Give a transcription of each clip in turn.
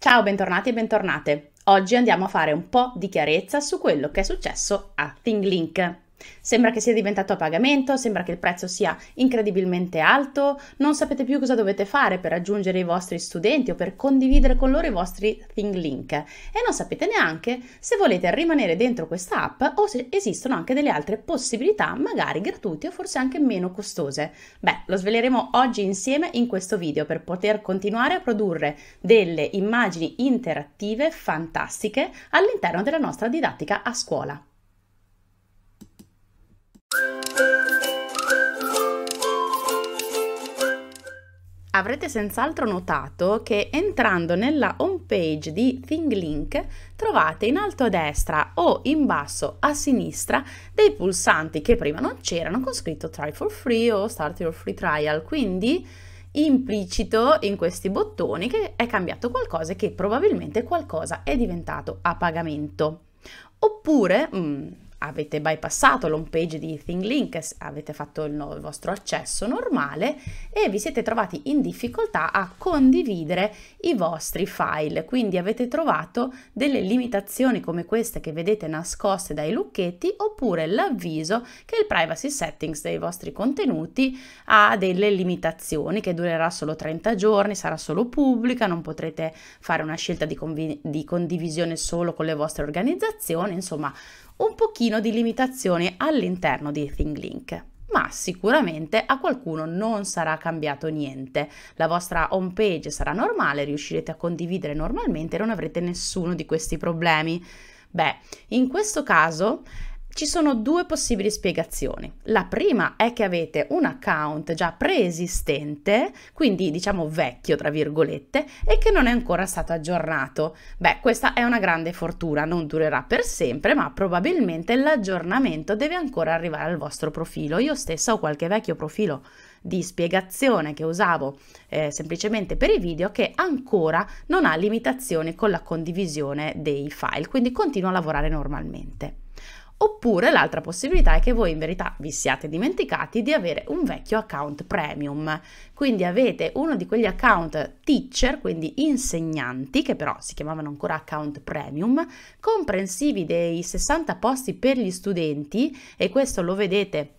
Ciao, bentornati e bentornate. Oggi andiamo a fare un po' di chiarezza su quello che è successo a ThingLink. Sembra che sia diventato a pagamento, sembra che il prezzo sia incredibilmente alto, non sapete più cosa dovete fare per raggiungere i vostri studenti o per condividere con loro i vostri Think Link e non sapete neanche se volete rimanere dentro questa app o se esistono anche delle altre possibilità, magari gratuite o forse anche meno costose. Beh, lo sveleremo oggi insieme in questo video per poter continuare a produrre delle immagini interattive fantastiche all'interno della nostra didattica a scuola. Avrete senz'altro notato che entrando nella home page di ThingLink trovate in alto a destra o in basso a sinistra dei pulsanti che prima non c'erano con scritto Try for Free o Start your Free Trial, quindi implicito in questi bottoni che è cambiato qualcosa e che probabilmente qualcosa è diventato a pagamento. Oppure, mh, mm, avete bypassato l'home page di ThingLink, avete fatto il, no- il vostro accesso normale e vi siete trovati in difficoltà a condividere i vostri file, quindi avete trovato delle limitazioni come queste che vedete nascoste dai lucchetti oppure l'avviso che il privacy settings dei vostri contenuti ha delle limitazioni che durerà solo 30 giorni, sarà solo pubblica, non potrete fare una scelta di, conv- di condivisione solo con le vostre organizzazioni, insomma un pochino pochino di limitazione all'interno di ThingLink ma sicuramente a qualcuno non sarà cambiato niente. La vostra home page sarà normale, riuscirete a condividere normalmente e non avrete nessuno di questi problemi. Beh, in questo caso ci sono due possibili spiegazioni. La prima è che avete un account già preesistente, quindi diciamo vecchio tra virgolette, e che non è ancora stato aggiornato. Beh, questa è una grande fortuna, non durerà per sempre, ma probabilmente l'aggiornamento deve ancora arrivare al vostro profilo. Io stessa ho qualche vecchio profilo di spiegazione che usavo eh, semplicemente per i video che ancora non ha limitazioni con la condivisione dei file, quindi continuo a lavorare normalmente. Oppure l'altra possibilità è che voi in verità vi siate dimenticati di avere un vecchio account premium, quindi avete uno di quegli account teacher, quindi insegnanti, che però si chiamavano ancora account premium, comprensivi dei 60 posti per gli studenti e questo lo vedete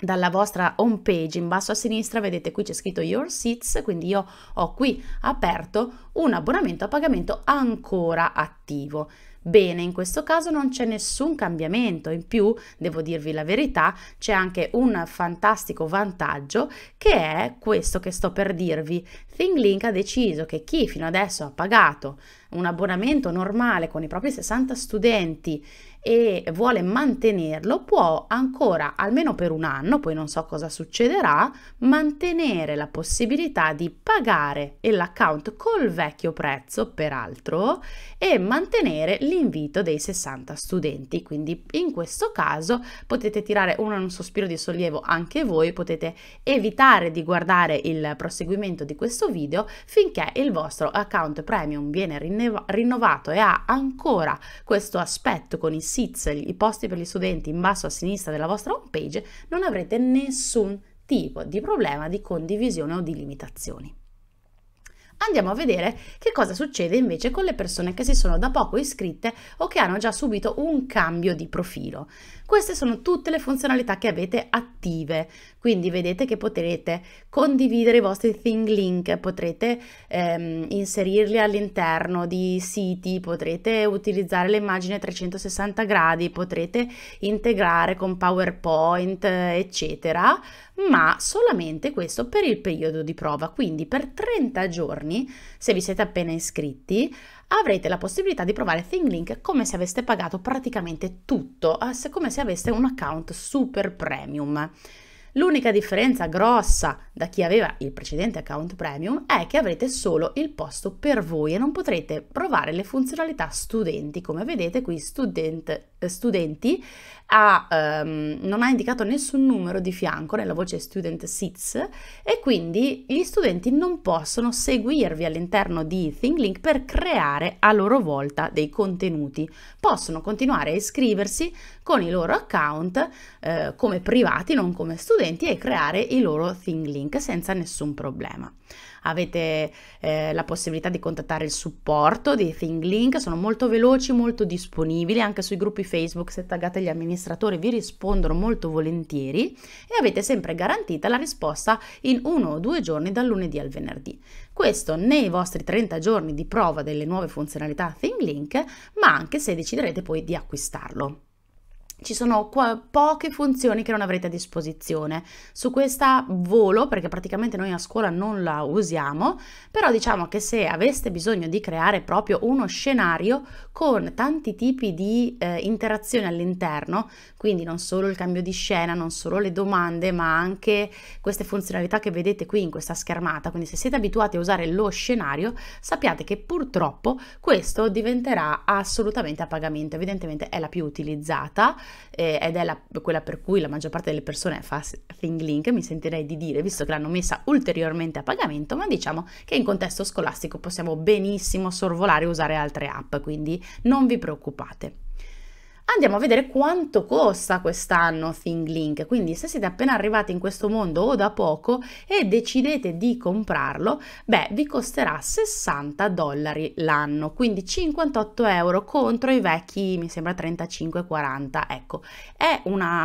dalla vostra home page in basso a sinistra vedete qui c'è scritto your seats quindi io ho qui aperto un abbonamento a pagamento ancora attivo Bene, in questo caso non c'è nessun cambiamento, in più, devo dirvi la verità, c'è anche un fantastico vantaggio che è questo che sto per dirvi. ThingLink ha deciso che chi fino adesso ha pagato un abbonamento normale con i propri 60 studenti e vuole mantenerlo, può ancora, almeno per un anno, poi non so cosa succederà, mantenere la possibilità di pagare l'account col vecchio prezzo, peraltro, e mantenere l'invito dei 60 studenti. Quindi in questo caso potete tirare un, sospiro di sollievo anche voi, potete evitare di guardare il proseguimento di questo video finché il vostro account premium viene rinnovato e ha ancora questo aspetto con i SITS, i posti per gli studenti in basso a sinistra della vostra home page, non avrete nessun tipo di problema di condivisione o di limitazioni. Andiamo a vedere che cosa succede invece con le persone che si sono da poco iscritte o che hanno già subito un cambio di profilo. Queste sono tutte le funzionalità che avete attive, quindi vedete che potrete condividere i vostri thing link, potrete ehm, inserirli all'interno di siti, potrete utilizzare l'immagine 360 gradi, potrete integrare con PowerPoint, eccetera ma solamente questo per il periodo di prova, quindi per 30 giorni, se vi siete appena iscritti, avrete la possibilità di provare ThingLink come se aveste pagato praticamente tutto, eh, come se aveste un account super premium. L'unica differenza grossa da chi aveva il precedente account premium è che avrete solo il posto per voi e non potrete provare le funzionalità studenti, come vedete qui student eh, studenti, ha, um, non ha indicato nessun numero di fianco nella voce student seats e quindi gli studenti non possono seguirvi all'interno di ThingLink per creare a loro volta dei contenuti. Possono continuare a iscriversi con i loro account eh, come privati, non come studenti e creare i loro ThingLink senza nessun problema avete eh, la possibilità di contattare il supporto di ThingLink, sono molto veloci, molto disponibili, anche sui gruppi Facebook se taggate gli amministratori vi rispondono molto volentieri e avete sempre garantita la risposta in uno o due giorni dal lunedì al venerdì. Questo nei vostri 30 giorni di prova delle nuove funzionalità ThingLink, ma anche se deciderete poi di acquistarlo ci sono poche funzioni che non avrete a disposizione. Su questa volo, perché praticamente noi a scuola non la usiamo, però diciamo che se aveste bisogno di creare proprio uno scenario con tanti tipi di eh, interazioni all'interno, quindi non solo il cambio di scena, non solo le domande, ma anche queste funzionalità che vedete qui in questa schermata, quindi se siete abituati a usare lo scenario, sappiate che purtroppo questo diventerà assolutamente a pagamento, evidentemente è la più utilizzata eh, ed è la, quella per cui la maggior parte delle persone fa ThingLink, mi sentirei di dire, visto che l'hanno messa ulteriormente a pagamento, ma diciamo che in contesto scolastico possiamo benissimo sorvolare e usare altre app, quindi non vi preoccupate andiamo a vedere quanto costa quest'anno ThingLink. Quindi se siete appena arrivati in questo mondo o da poco e decidete di comprarlo, beh, vi costerà 60 dollari l'anno, quindi 58 euro contro i vecchi, mi sembra 35-40. Ecco, è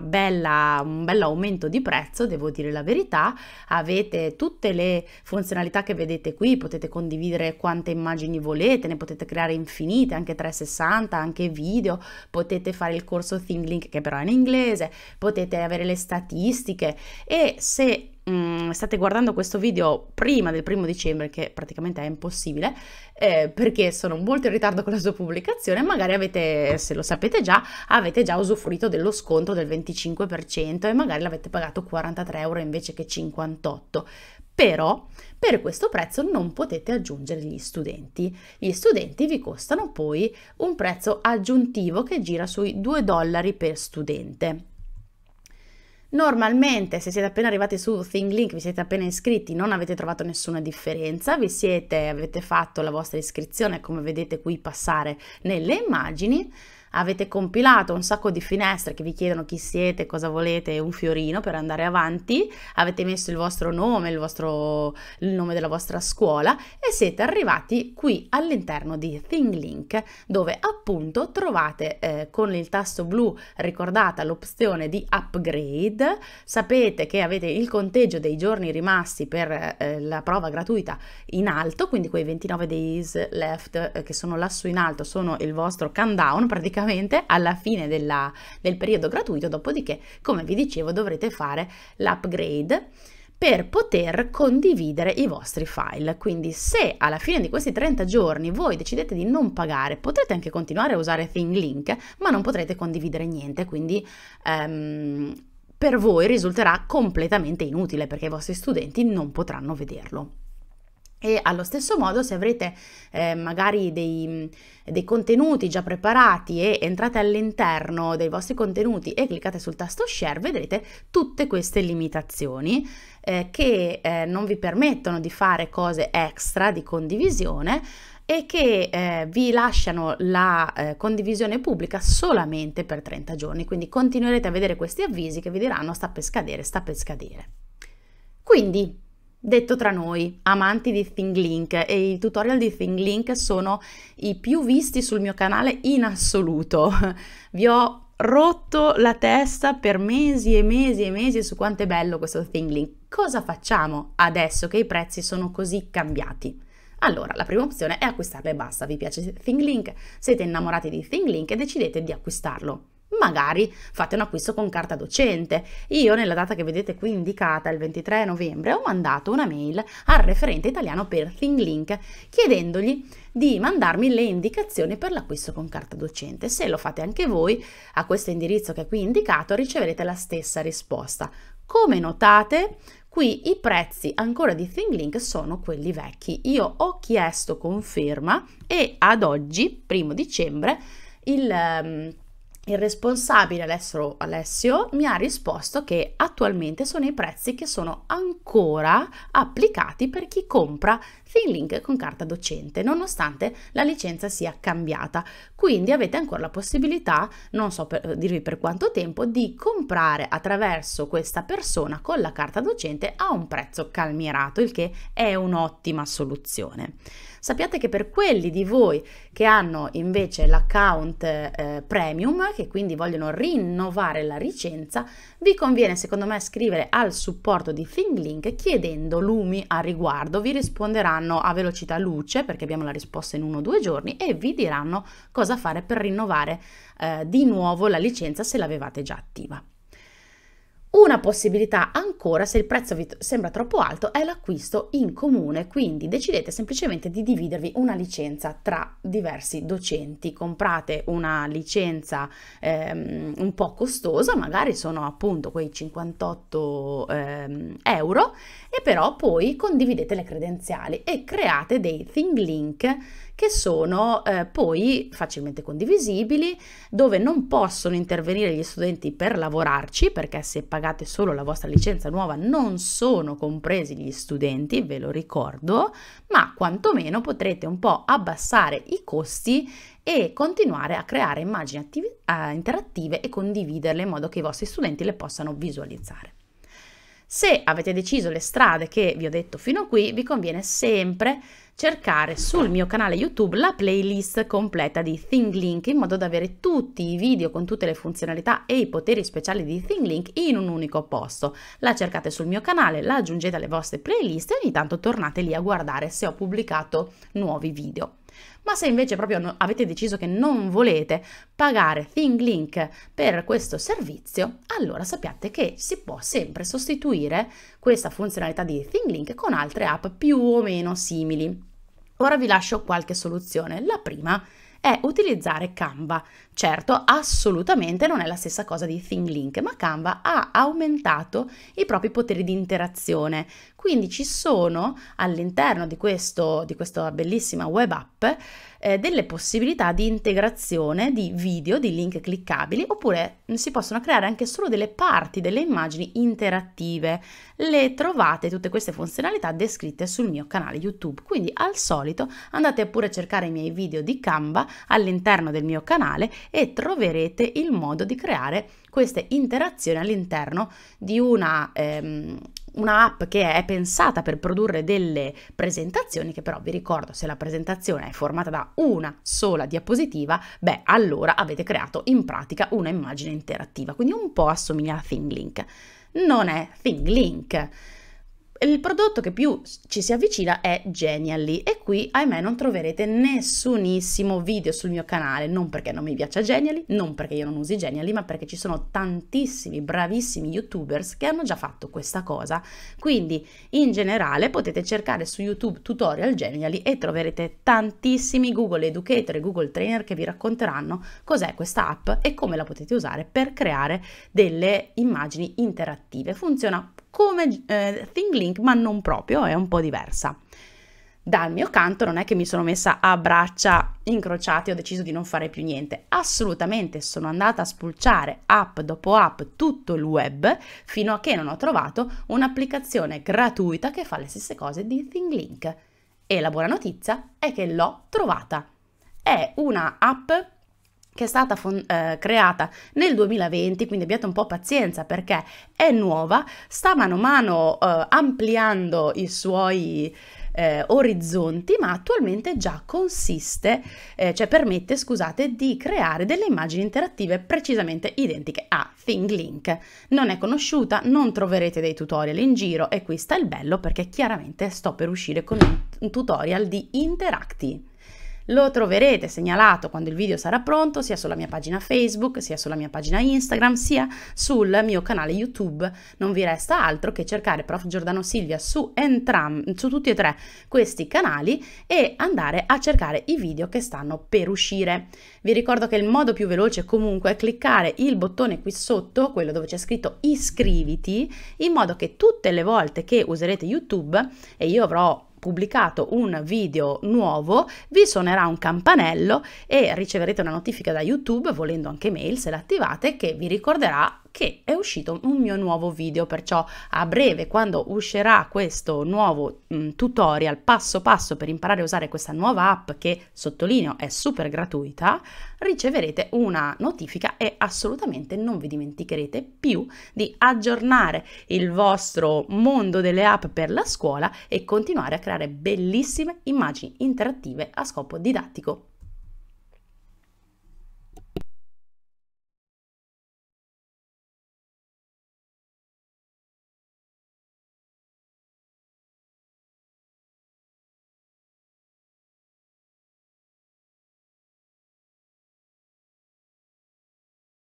bella, un bel aumento di prezzo, devo dire la verità. Avete tutte le funzionalità che vedete qui, potete condividere quante immagini volete, ne potete creare infinite, anche 360, anche video, potete potete fare il corso ThinkLink che però è in inglese, potete avere le statistiche e se mm, state guardando questo video prima del primo dicembre che praticamente è impossibile eh, perché sono molto in ritardo con la sua pubblicazione magari avete se lo sapete già avete già usufruito dello sconto del 25% e magari l'avete pagato 43 euro invece che 58 però per questo prezzo non potete aggiungere gli studenti. Gli studenti vi costano poi un prezzo aggiuntivo che gira sui 2 dollari per studente. Normalmente se siete appena arrivati su ThingLink, vi siete appena iscritti, non avete trovato nessuna differenza, vi siete, avete fatto la vostra iscrizione come vedete qui passare nelle immagini, avete compilato un sacco di finestre che vi chiedono chi siete, cosa volete, un fiorino per andare avanti, avete messo il vostro nome, il, vostro, il nome della vostra scuola e siete arrivati qui all'interno di ThingLink dove appunto trovate eh, con il tasto blu ricordata l'opzione di upgrade, sapete che avete il conteggio dei giorni rimasti per eh, la prova gratuita in alto, quindi quei 29 days left eh, che sono lassù in alto sono il vostro countdown praticamente praticamente alla fine della, del periodo gratuito, dopodiché, come vi dicevo, dovrete fare l'upgrade per poter condividere i vostri file. Quindi se alla fine di questi 30 giorni voi decidete di non pagare, potrete anche continuare a usare ThingLink, ma non potrete condividere niente, quindi um, per voi risulterà completamente inutile perché i vostri studenti non potranno vederlo. E allo stesso modo, se avrete eh, magari dei, dei, contenuti già preparati e entrate all'interno dei vostri contenuti e cliccate sul tasto share, vedrete tutte queste limitazioni eh, che eh, non vi permettono di fare cose extra di condivisione e che eh, vi lasciano la eh, condivisione pubblica solamente per 30 giorni, quindi continuerete a vedere questi avvisi che vi diranno sta per scadere, sta per scadere. Quindi Detto tra noi, amanti di ThingLink e i tutorial di ThingLink sono i più visti sul mio canale in assoluto. Vi ho rotto la testa per mesi e mesi e mesi su quanto è bello questo ThingLink. Cosa facciamo adesso che i prezzi sono così cambiati? Allora, la prima opzione è acquistarlo e basta. Vi piace ThingLink? Siete innamorati di ThingLink e decidete di acquistarlo magari fate un acquisto con carta docente. Io nella data che vedete qui indicata, il 23 novembre, ho mandato una mail al referente italiano per ThingLink chiedendogli di mandarmi le indicazioni per l'acquisto con carta docente. Se lo fate anche voi a questo indirizzo che è qui indicato riceverete la stessa risposta. Come notate, Qui i prezzi ancora di ThingLink sono quelli vecchi. Io ho chiesto conferma e ad oggi, primo dicembre, il, ehm, il responsabile Alessio, Alessio, mi ha risposto che attualmente sono i prezzi che sono ancora applicati per chi compra Finlink con carta docente, nonostante la licenza sia cambiata. Quindi avete ancora la possibilità, non so per, dirvi per quanto tempo, di comprare attraverso questa persona con la carta docente a un prezzo calmierato, il che è un'ottima soluzione sappiate che per quelli di voi che hanno invece l'account eh, premium, che quindi vogliono rinnovare la licenza, vi conviene secondo me scrivere al supporto di ThingLink chiedendo lumi a riguardo, vi risponderanno a velocità luce perché abbiamo la risposta in uno o due giorni e vi diranno cosa fare per rinnovare eh, di nuovo la licenza se l'avevate già attiva. Una possibilità ancora, se il prezzo vi sembra troppo alto, è l'acquisto in comune, quindi decidete semplicemente di dividervi una licenza tra diversi docenti, comprate una licenza ehm, un po' costosa, magari sono appunto quei 58 ehm, euro, e però poi condividete le credenziali e create dei think link che sono eh, poi facilmente condivisibili, dove non possono intervenire gli studenti per lavorarci, perché se pagate solo la vostra licenza nuova non sono compresi gli studenti, ve lo ricordo, ma quantomeno potrete un po' abbassare i costi e continuare a creare immagini uh, interattive e condividerle in modo che i vostri studenti le possano visualizzare. Se avete deciso le strade che vi ho detto fino a qui, vi conviene sempre cercare sul mio canale YouTube la playlist completa di ThingLink in modo da avere tutti i video con tutte le funzionalità e i poteri speciali di ThingLink in un unico posto. La cercate sul mio canale, la aggiungete alle vostre playlist e ogni tanto tornate lì a guardare se ho pubblicato nuovi video. Ma se invece proprio avete deciso che non volete pagare ThingLink per questo servizio, allora sappiate che si può sempre sostituire questa funzionalità di ThingLink con altre app più o meno simili. Ora vi lascio qualche soluzione. La prima è utilizzare Canva. Certo, assolutamente non è la stessa cosa di ThingLink, ma Canva ha aumentato i propri poteri di interazione. Quindi ci sono all'interno di, questo, di questa bellissima web app eh, delle possibilità di integrazione di video, di link cliccabili, oppure si possono creare anche solo delle parti, delle immagini interattive. Le trovate tutte queste funzionalità descritte sul mio canale YouTube. Quindi al solito andate pure a cercare i miei video di Canva all'interno del mio canale e troverete il modo di creare queste interazioni all'interno di una... Ehm, un'app che è pensata per produrre delle presentazioni che però vi ricordo se la presentazione è formata da una sola diapositiva, beh allora avete creato in pratica una immagine interattiva, quindi un po' assomiglia a ThingLink. Non è ThingLink il prodotto che più ci si avvicina è Genially e qui ahimè non troverete nessunissimo video sul mio canale, non perché non mi piaccia Genially, non perché io non usi Genially, ma perché ci sono tantissimi bravissimi youtubers che hanno già fatto questa cosa. Quindi in generale potete cercare su YouTube tutorial Genially e troverete tantissimi Google Educator e Google Trainer che vi racconteranno cos'è questa app e come la potete usare per creare delle immagini interattive. Funziona come eh, ThingLink, ma non proprio, è un po' diversa. Dal mio canto non è che mi sono messa a braccia incrociate e ho deciso di non fare più niente, assolutamente sono andata a spulciare app dopo app tutto il web fino a che non ho trovato un'applicazione gratuita che fa le stesse cose di ThingLink. E la buona notizia è che l'ho trovata. È una app che è stata eh, creata nel 2020, quindi abbiate un po' pazienza perché è nuova, sta mano a mano eh, ampliando i suoi eh, orizzonti, ma attualmente già consiste, eh, cioè permette, scusate, di creare delle immagini interattive precisamente identiche a ThingLink. Non è conosciuta, non troverete dei tutorial in giro e qui sta il bello perché chiaramente sto per uscire con un tutorial di Interacti. Lo troverete segnalato quando il video sarà pronto sia sulla mia pagina Facebook, sia sulla mia pagina Instagram, sia sul mio canale YouTube. Non vi resta altro che cercare Prof. Giordano Silvia su, entram- su tutti e tre questi canali e andare a cercare i video che stanno per uscire. Vi ricordo che il modo più veloce comunque è cliccare il bottone qui sotto, quello dove c'è scritto iscriviti, in modo che tutte le volte che userete YouTube, e io avrò pubblicato un video nuovo, vi suonerà un campanello e riceverete una notifica da YouTube, volendo anche mail se l'attivate, che vi ricorderà che è uscito un mio nuovo video, perciò a breve quando uscirà questo nuovo mh, mm, tutorial passo passo per imparare a usare questa nuova app che sottolineo è super gratuita, riceverete una notifica e assolutamente non vi dimenticherete più di aggiornare il vostro mondo delle app per la scuola e continuare a creare bellissime immagini interattive a scopo didattico.